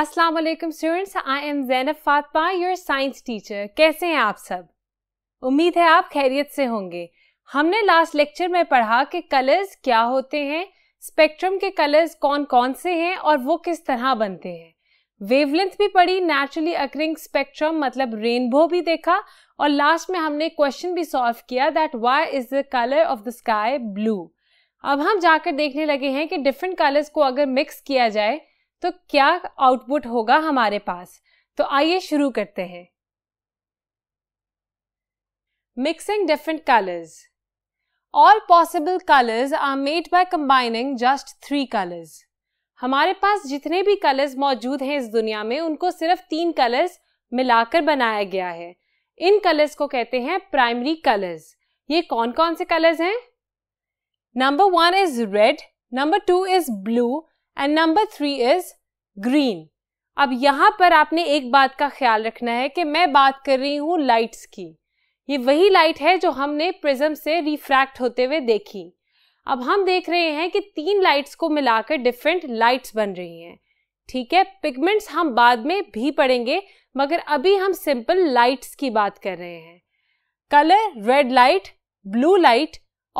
अस्सलाम वालेकुम students I am Zainab Fatima your science teacher कैसे हैं आप सब उम्मीद है आप खैरियत से होंगे हमने लास्ट लेक्चर में पढ़ा कि कलर्स क्या होते हैं स्पेक्ट्रम के कलर्स कौन कौन से हैं और वो किस तरह बनते हैं वेवलेंथ भी पढ़ी नेचुरली अक्रिंग स्पेक्ट्रम मतलब रेनबो भी देखा और लास्ट में हमने क्वेश्चन भी सॉल्व किया that why is the colour of the sky blue अब हम जाकर देखने लगे हैं कि डिफरेंट कलर्स को अगर मिक्स किया जाए तो क्या आउटपुट होगा हमारे पास तो आइए शुरू करते हैं mixing different colours all possible colours are made by combining just three colours हमारे पास जितने भी कलर्स मौजूद हैं इस दुनिया में उनको सिर्फ तीन कलर्स मिलाकर बनाया गया है इन कलर्स को कहते हैं प्राइमरी कलर्स ये कौन कौन से कलर्स हैं number one is red number two is blue and number three is green अब यहां पर आपने एक बात का ख्याल रखना है कि मैं बात कर रही हूं लाइट्स की ये वही लाइट है जो हमने प्रिज्म से रिफ्रैक्ट होते हुए देखी अब हम देख रहे हैं कि तीन लाइट्स को मिलाकर डिफरेंट लाइट्स बन रही हैं ठीक है पिगमेंट्स हम बाद में भी पढ़ेंगे मगर अभी हम सिंपल लाइट्स की बात कर रहे हैं colour red light blue light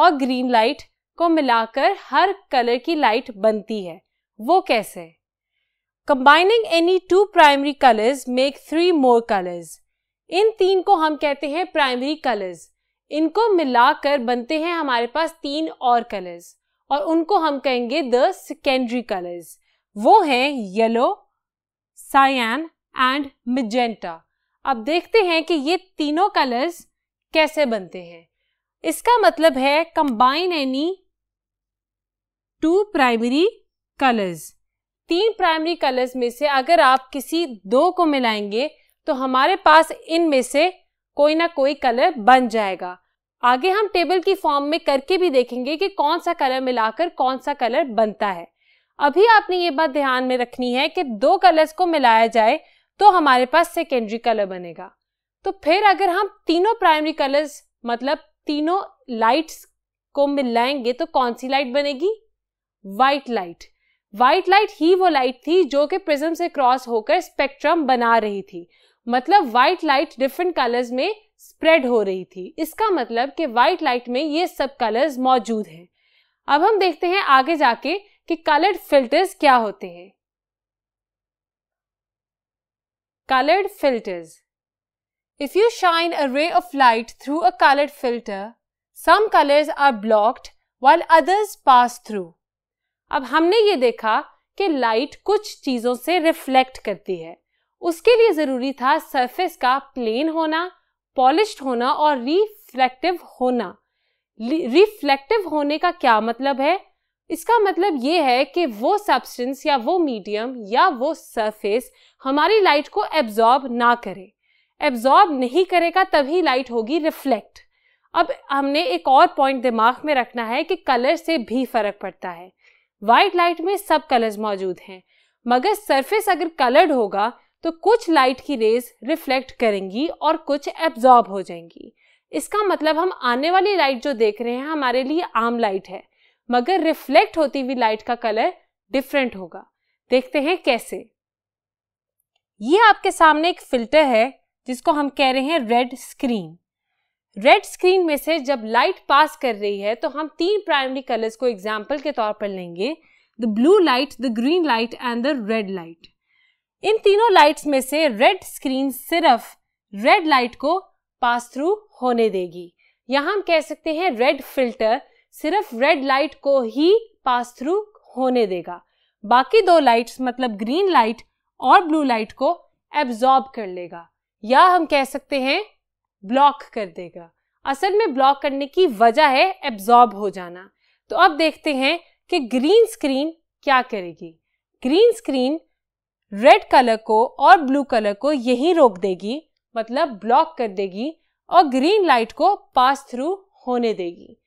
और ग्रीन लाइट को मिलाकर हर कलर की लाइट बनती है वो कैसे combining any two primary colours make three more colours इन तीन को हम कहते हैं प्राइमरी कलर्स इनको मिलाकर बनते हैं हमारे पास तीन और कलर्स और उनको हम कहेंगे द सेकेंडरी कलर्स वो हैं येलो साइन एंड मिजेंटा अब देखते हैं कि ये तीनों कलर्स कैसे बनते हैं इसका मतलब है combine any two primary colours तीन प्राइमरी कलर्स में से अगर आप किसी दो को मिलाएंगे तो हमारे पास इनमें से कोई ना कोई कलर बन जाएगा आगे हम टेबल की फॉर्म में करके भी देखेंगे कि कौन सा कलर मिलाकर कौन सा कलर बनता है अभी आपने ये बात ध्यान में रखनी है कि दो कलर्स को मिलाया जाए तो हमारे पास सेकेंडरी कलर बनेगा तो फिर अगर हम तीनों प्राइमरी कलर्स मतलब तीनों लाइट्स को मिलाएंगे तो कौन सी लाइट बनेगी वाइट लाइट व्हाइट लाइट ही वो लाइट थी जो कि प्रिज्म से क्रॉस होकर स्पेक्ट्रम बना रही थी मतलब व्हाइट लाइट डिफरेंट कलर्स में स्प्रेड हो रही थी इसका मतलब कि व्हाइट लाइट में ये सब कलर्स मौजूद हैं अब हम देखते हैं आगे जाके कि कलर्ड फिल्टर्स क्या होते हैं coloured filters if you shine a ray of light through a coloured filter some colours are blocked while others pass through अब हमने ये देखा कि लाइट कुछ चीज़ों से रिफ्लेक्ट करती है उसके लिए ज़रूरी था सरफेस का प्लेन होना पॉलिश होना और रिफ्लेक्टिव होना रिफ्लेक्टिव होने का क्या मतलब है इसका मतलब ये है कि वो सब्सटेंस या वो मीडियम या वो सरफेस हमारी लाइट को एब्जॉर्ब ना करे एब्जॉर्ब नहीं करेगा तभी लाइट होगी रिफ्लेक्ट अब हमने एक और पॉइंट दिमाग में रखना है कि कलर से भी फर्क पड़ता है वाइट लाइट में सब कलर्स मौजूद हैं मगर सरफेस अगर कलर्ड होगा तो कुछ लाइट की रेज रिफ्लेक्ट करेंगी और कुछ एब्जॉर्ब हो जाएंगी इसका मतलब हम आने वाली लाइट जो देख रहे हैं हमारे लिए आम लाइट है मगर रिफ्लेक्ट होती हुई लाइट का कलर डिफरेंट होगा देखते हैं कैसे ये आपके सामने एक फिल्टर है जिसको हम कह रहे हैं रेड स्क्रीन रेड स्क्रीन में से जब लाइट पास कर रही है तो हम तीन प्राइमरी कलर्स को एग्जाम्पल के तौर पर लेंगे the blue light the green light and the red light इन तीनों लाइट्स में से रेड स्क्रीन सिर्फ रेड लाइट को पास थ्रू होने देगी यहां हम कह सकते हैं रेड फिल्टर सिर्फ रेड लाइट को ही पास थ्रू होने देगा बाकी दो लाइट्स मतलब ग्रीन लाइट और ब्लू लाइट को एब्जॉर्ब कर लेगा या हम कह सकते हैं ब्लॉक कर देगा असल में ब्लॉक करने की वजह है एब्जॉर्ब हो जाना तो अब देखते हैं कि ग्रीन स्क्रीन क्या करेगी ग्रीन स्क्रीन रेड कलर को और ब्लू कलर को यही रोक देगी मतलब ब्लॉक कर देगी और ग्रीन लाइट को पास थ्रू होने देगी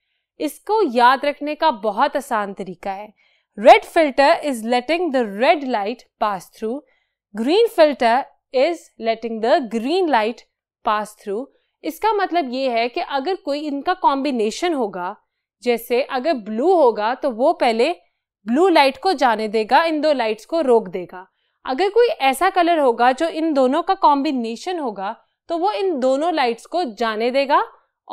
इसको याद रखने का बहुत आसान तरीका है red filter is letting the red light pass through green filter is letting the green light pass through इसका मतलब ये है कि अगर कोई इनका कॉम्बिनेशन होगा जैसे अगर ब्लू होगा तो वो पहले ब्लू लाइट को जाने देगा इन दो लाइट्स को रोक देगा अगर कोई ऐसा कलर होगा जो इन दोनों का कॉम्बिनेशन होगा तो वो इन दोनों लाइट्स को जाने देगा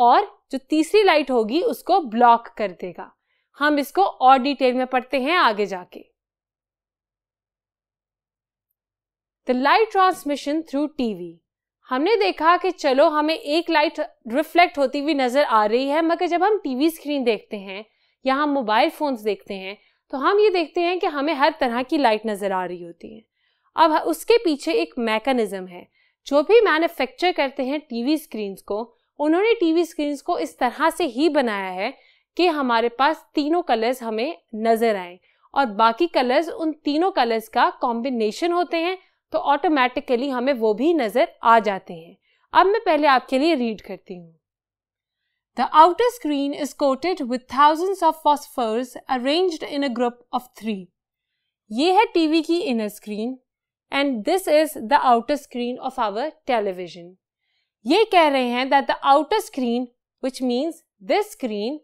और जो तीसरी लाइट होगी उसको ब्लॉक कर देगा हम इसको और डिटेल में पढ़ते हैं आगे जाके the light transmission through TV हमने देखा कि चलो हमें एक लाइट रिफ्लेक्ट होती हुई नज़र आ रही है मगर जब हम टीवी स्क्रीन देखते हैं या हम मोबाइल फ़ोन्स देखते हैं तो हम ये देखते हैं कि हमें हर तरह की लाइट नज़र आ रही होती है अब उसके पीछे एक मैकेनिज़्म है जो भी मैन्युफैक्चर करते हैं टीवी स्क्रीन्स को उन्होंने टीवी स्क्रीन्स को इस तरह से ही बनाया है कि हमारे पास तीनों कलर्स हमें नज़र आए और बाकी कलर्स उन तीनों कलर्स का कॉम्बिनेशन होते हैं तो ऑटोमेटिकली हमें वो भी नज़र आ जाते हैं अब मैं पहले आपके लिए रीड करती हूँ the outer screen is coated with thousands of phosphors arranged in a group of ये है टीवी की inner screen and this is the outer screen of our television ये कह रहे हैं that the outer screen which means this screen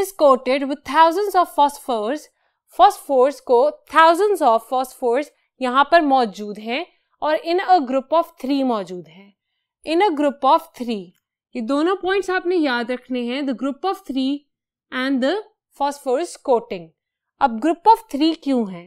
is coated with thousands of phosphors phosphors को thousands of phosphors यहाँ पर मौजूद हैं और in a group of three मौजूद हैं in a group of three ये दोनों पॉइंट्स आपने याद रखने हैं the group of three and the phosphorus coating अब ग्रुप ऑफ थ्री क्यों है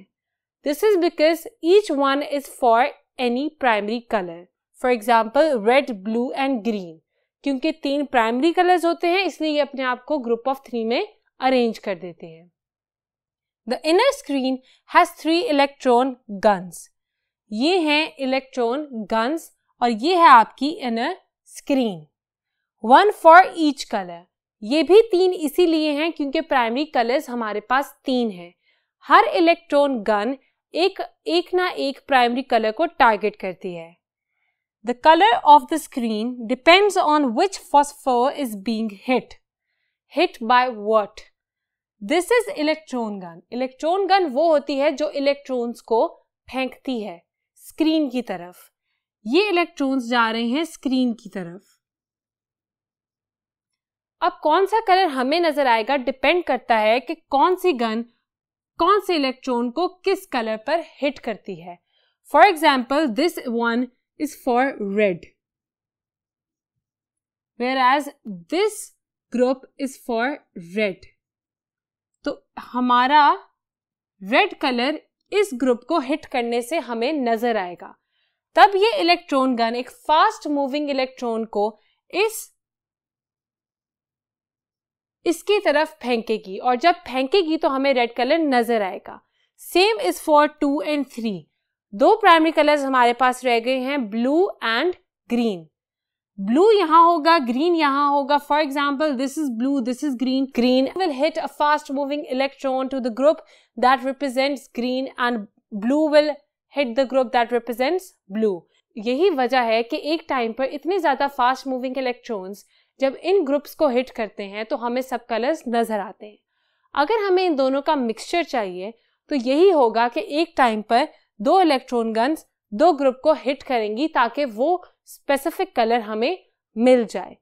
this is because each one is for any primary colour for example red blue and green क्योंकि तीन प्राइमरी कलर्स होते हैं इसलिए ये अपने आप को ग्रुप ऑफ थ्री में अरेंज कर देते हैं The inner screen has three electron guns ये हैं इलेक्ट्रॉन guns और ये है आपकी inner screen one for each colour ये भी तीन इसीलिए हैं क्योंकि प्राइमरी colors हमारे पास तीन हैं हर इलेक्ट्रॉन गन एक एक ना एक प्राइमरी कलर को टारगेट करती है the colour of the screen depends on which phosphor is being hit hit by what? This is electron gun electron gun वो होती है जो इलेक्ट्रॉन्स को फेंकती है स्क्रीन की तरफ ये इलेक्ट्रॉन्स जा रहे हैं स्क्रीन की तरफ अब कौन सा कलर हमें नजर आएगा डिपेंड करता है कि कौन सी गन कौन से इलेक्ट्रॉन को किस कलर पर हिट करती है for example this one is for red whereas this group is for red तो हमारा रेड कलर इस ग्रुप को हिट करने से हमें नजर आएगा तब ये इलेक्ट्रॉन गन एक फास्ट मूविंग इलेक्ट्रॉन को इस इसकी तरफ फेंकेगी और जब फेंकेगी तो हमें रेड कलर नजर आएगा same is for two and three दो प्राइमरी कलर्स हमारे पास रह गए हैं ब्लू एंड ग्रीन ब्लू यहाँ होगा ग्रीन यहाँ होगा for example this is blue this is green green will hit a fast moving electron to the group that represent green and blue will hit the group that represent blue यही वजह है कि एक time पर इतने ज़्यादा fast moving electrons जब इन groups को हिट करते हैं तो हमें सब कलर्स नज़र आते हैं अगर हमें इन दोनों का मिक्सचर चाहिए तो यही होगा कि एक टाइम पर दो इलेक्ट्रॉन गन्स दो ग्रुप को हिट करेंगी ताकि वो स्पेसिफिक कलर हमें मिल जाए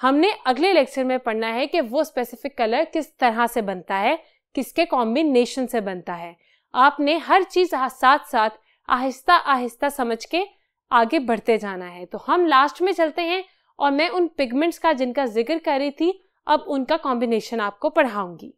हमने अगले लेक्चर में पढ़ना है कि वो स्पेसिफिक कलर किस तरह से बनता है किसके कॉम्बिनेशन से बनता है आपने हर चीज़ साथ साथ आहिस्ता आहिस्ता समझ के आगे बढ़ते जाना है तो हम लास्ट में चलते हैं और मैं उन पिगमेंट्स का जिनका जिक्र कर रही थी अब उनका कॉम्बिनेशन आपको पढ़ाऊंगी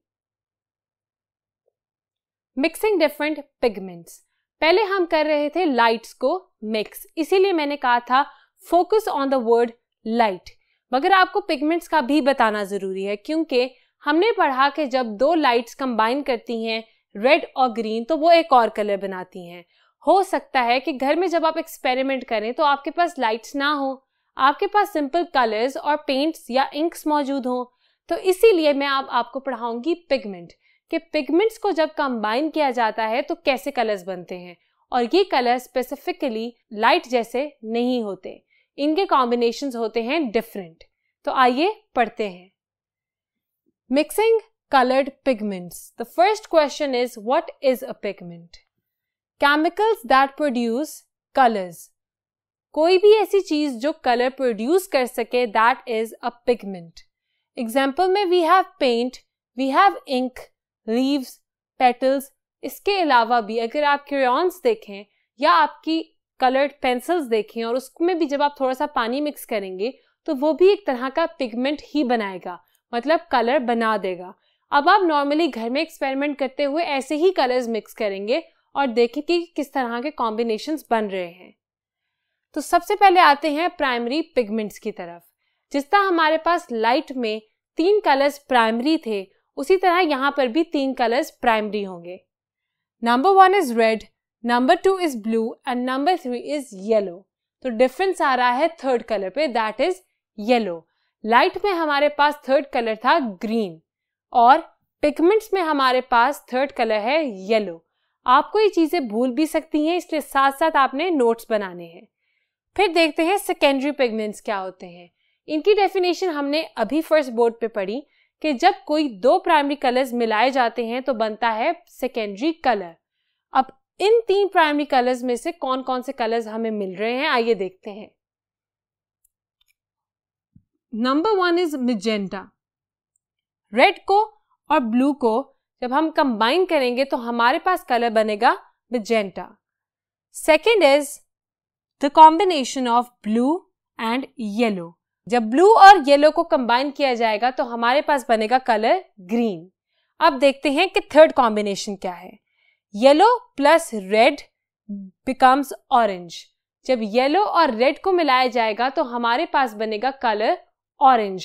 मिक्सिंग डिफरेंट पिगमेंट्स पहले हम कर रहे थे लाइट्स को मिक्स इसीलिए मैंने कहा था focus on the word light मगर आपको पिगमेंट्स का भी बताना ज़रूरी है क्योंकि हमने पढ़ा कि जब दो लाइट्स कंबाइन करती हैं रेड और ग्रीन तो वो एक और कलर बनाती हैं हो सकता है कि घर में जब आप एक्सपेरिमेंट करें तो आपके पास लाइट्स ना हो आपके पास सिंपल कलर्स और पेंट्स या इंक्स मौजूद हों तो इसीलिए मैं आप आपको पढ़ाऊंगी पिगमेंट कि पिगमेंट्स को जब कंबाइन किया जाता है तो कैसे कलर्स बनते हैं और ये कलर स्पेसिफिकली लाइट जैसे नहीं होते इनके कॉम्बिनेशन होते हैं डिफरेंट तो आइए पढ़ते हैं mixing coloured pigments the first question is what is a pigment chemicals that produce colours कोई भी ऐसी चीज जो कलर प्रोड्यूस कर सके that is a pigment example में we have paint we have ink leaves petals इसके अलावा भी अगर आप क्रियॉन्स देखें या आपकी कलर्ड पेंसिल्स देखें और उसमें भी जब आप थोड़ा सा पानी मिक्स करेंगे तो वो भी एक तरह का पिगमेंट ही बनाएगा मतलब कलर बना देगा अब आप नॉर्मली घर में एक्सपेरिमेंट करते हुए ऐसे ही कलर्स मिक्स करेंगे और देखें कि किस तरह के कॉम्बिनेशंस बन रहे हैं तो सबसे पहले आते हैं प्राइमरी पिगमेंट्स की तरफ जिस तरह हमारे पास लाइट में तीन कलर्स प्राइमरी थे उसी तरह यहाँ पर भी तीन कलर्स प्राइमरी होंगे number one is red number two is blue and number three is yellow तो डिफरेंस आ रहा है थर्ड कलर पे दैट इज येलो लाइट में हमारे पास थर्ड कलर था ग्रीन और पिगमेंट्स में हमारे पास थर्ड कलर है येलो आपको ये चीज़ें भूल भी सकती हैं इसलिए साथ साथ आपने नोट्स बनाने हैं फिर देखते हैं सेकेंडरी पिगमेंट्स क्या होते हैं इनकी डेफिनेशन हमने अभी फर्स्ट बोर्ड पे पढ़ी कि जब कोई दो प्राइमरी कलर्स मिलाए जाते हैं तो बनता है सेकेंडरी कलर अब इन तीन प्राइमरी कलर्स में से कौन कौन से कलर्स हमें मिल रहे हैं आइए देखते हैं number one is magenta red को और ब्लू को जब हम कंबाइन करेंगे तो हमारे पास कलर बनेगा magenta second is the combination of blue and yellow जब ब्लू और येलो को कंबाइन किया जाएगा तो हमारे पास बनेगा कलर ग्रीन अब देखते हैं कि थर्ड कॉम्बिनेशन क्या है yellow plus red becomes orange जब येलो और रेड को मिलाया जाएगा तो हमारे पास बनेगा कलर ऑरेंज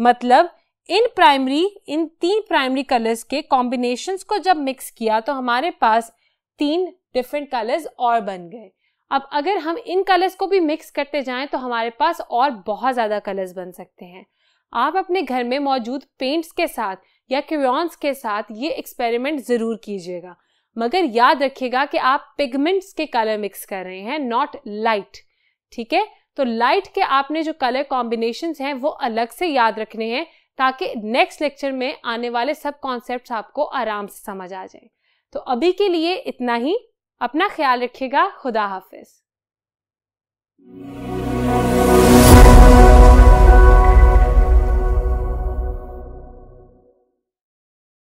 मतलब इन प्राइमरी इन तीन प्राइमरी कलर्स के कॉम्बिनेशंस को जब मिक्स किया तो हमारे पास तीन डिफरेंट कलर्स और बन गए अब अगर हम इन कलर्स को भी मिक्स करते जाएं तो हमारे पास और बहुत ज़्यादा कलर्स बन सकते हैं आप अपने घर में मौजूद पेंट्स के साथ या क्रियॉन्स के साथ ये एक्सपेरिमेंट ज़रूर कीजिएगा मगर याद रखिएगा कि आप पिगमेंट्स के कलर मिक्स कर रहे हैं नॉट लाइट ठीक है तो लाइट के आपने जो कलर कॉम्बिनेशन हैं वो अलग से याद रखने हैं ताकि नेक्स्ट लेक्चर में आने वाले सब कॉन्सेप्ट आपको आराम से समझ आ जाए तो अभी के लिए इतना ही अपना ख्याल रखिएगा खुदा हाफिज़